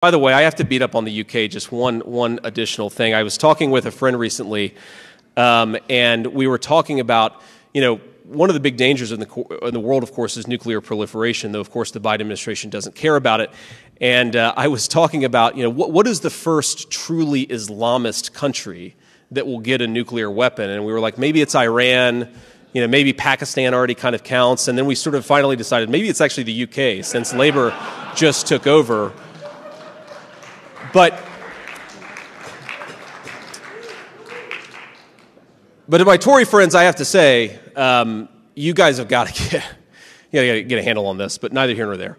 By the way, I have to beat up on the UK just one one additional thing. I was talking with a friend recently, um, and we were talking about you know one of the big dangers in the in the world, of course, is nuclear proliferation. Though of course the Biden administration doesn't care about it. And uh, I was talking about you know what what is the first truly Islamist country that will get a nuclear weapon? And we were like maybe it's Iran you know, maybe Pakistan already kind of counts. And then we sort of finally decided maybe it's actually the UK since Labour just took over. But, but to my Tory friends, I have to say, um, you guys have got to get, you got to get a handle on this, but neither here nor there.